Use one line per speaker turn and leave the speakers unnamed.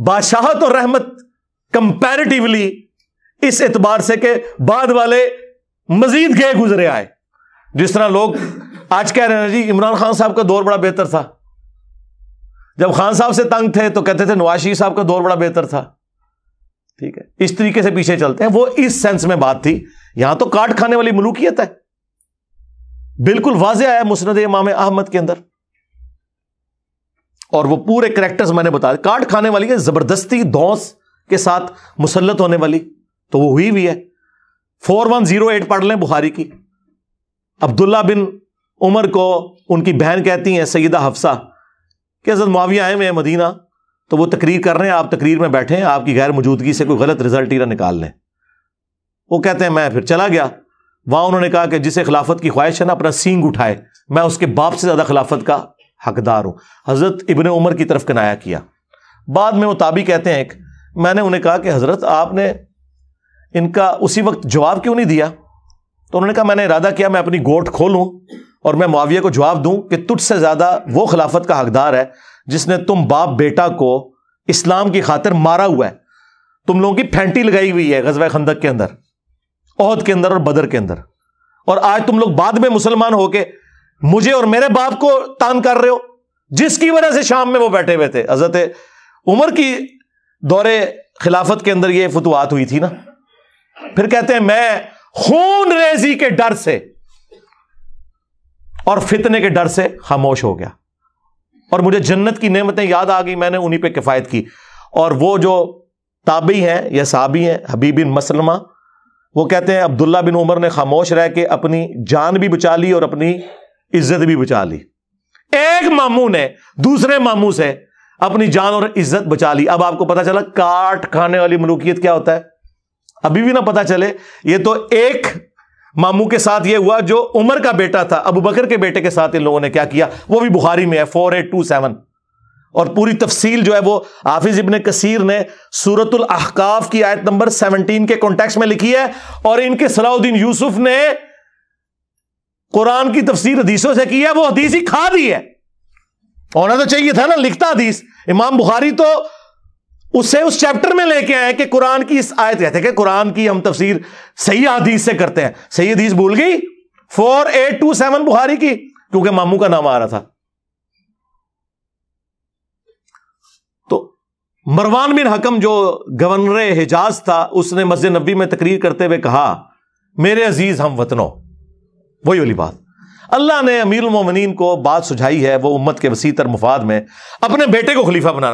बादशाहत तो और रहमत कंपैरेटिवली इस एतबार से के बाद वाले मजीद गए गुजरे आए जिस तरह लोग आज कह रहे हैं जी इमरान खान साहब का दौर बड़ा बेहतर था जब खान साहब से तंग थे तो कहते थे नवाज साहब का दौर बड़ा बेहतर था ठीक है इस तरीके से पीछे चलते हैं वो इस सेंस में बात थी यहां तो काट खाने वाली मलूकियत है बिल्कुल वाजह आया मुस्ंद इमाम अहमद के अंदर और वो पूरे करेक्टर्स मैंने बताया काट खाने वाली है जबरदस्ती धौस के साथ मुसलत होने वाली तो वो हुई भी है फोर वन जीरो एट पढ़ लें बुखारी की अब्दुल्ला बिन उमर को उनकी बहन कहती हैं सईदा हफ्सा कि हजरत मुआविया आए हुए हैं मदीना तो वो तकरीर कर रहे हैं आप तकरीर में बैठे हैं आपकी गैर मौजूदगी से कोई गलत रिजल्ट ही निकाल लें वो कहते हैं मैं फिर चला गया वहां उन्होंने कहा कि जिसे खिलाफत की ख्वाहिश है ना अपना सींग उठाए मैं उसके बाप से ज्यादा खिलाफत का हकदार हूं हज़रत इबन उमर की तरफ कनाया किया बाद में वो कहते हैं एक मैंने उन्हें कहा कि हज़रत आपने इनका उसी वक्त जवाब क्यों नहीं दिया तो उन्होंने कहा मैंने इरादा किया मैं अपनी गोट खोलूँ और मैं माविया को जवाब दूँ कि तुझसे ज़्यादा वो खिलाफत का हकदार है जिसने तुम बाप बेटा को इस्लाम की खातिर मारा हुआ है तुम लोगों की फैंटी लगाई हुई है गजब खंदक के अंदर ओहद के अंदर और बदर के अंदर और आज तुम लोग बाद में मुसलमान होके मुझे और मेरे बाप को तान कर रहे हो जिसकी वजह से शाम में वो बैठे हुए थे हजरत उमर की दौरे खिलाफत के अंदर ये फतवात हुई थी ना फिर कहते हैं मैं खून रेजी के डर से और फितने के डर से खामोश हो गया और मुझे जन्नत की नेमतें याद आ गई मैंने उन्हीं पे किफ़ायत की और वो जो ताबी हैं या साबी हैं हबीब बिन मसलमा वो कहते हैं अब्दुल्ला बिन उमर ने खामोश रह के अपनी जान भी बचा ली और अपनी इज्जत भी बचा ली एक मामू ने दूसरे मामू से अपनी जान और इज्जत बचा ली अब आपको पता चला काट खाने वाली मलूकियत क्या होता है अभी भी ना पता चले ये तो एक मामू के साथ ये हुआ जो उमर का बेटा था अबू बकर के बेटे के साथ इन लोगों ने क्या किया वो भी बुखारी में है फोर एट टू सेवन और पूरी तफसील जो है वो हाफिज इबन कसीर ने सूरतुल अहकाफ की आयत नंबर सेवनटीन के कॉन्टेक्स्ट में लिखी है और इनके सलाउद्दीन यूसुफ ने कुरान की तफसीर हदीसों से की है वो हदीस ही खा दी है होना तो चाहिए था ना लिखता हदीस इमाम बुखारी तो उससे उस चैप्टर में लेके आए कि कुरान की इस आयत कहते हैं कि कुरान की हम तफसीर सही हदीस से करते हैं सही हदीस भूल गई four eight two seven Bukhari की क्योंकि मामू का नाम आ रहा था तो मरवान बिन हकम जो गवर्नर हिजाज था उसने मस्जिद नबी में तकरीर करते हुए कहा मेरे अजीज हम वतनों वही वाली बात अल्लाह ने अमीर उमिन को बात सुझाई है वो उम्मत के वसीतर मुफाद में अपने बेटे को खलीफा बनाना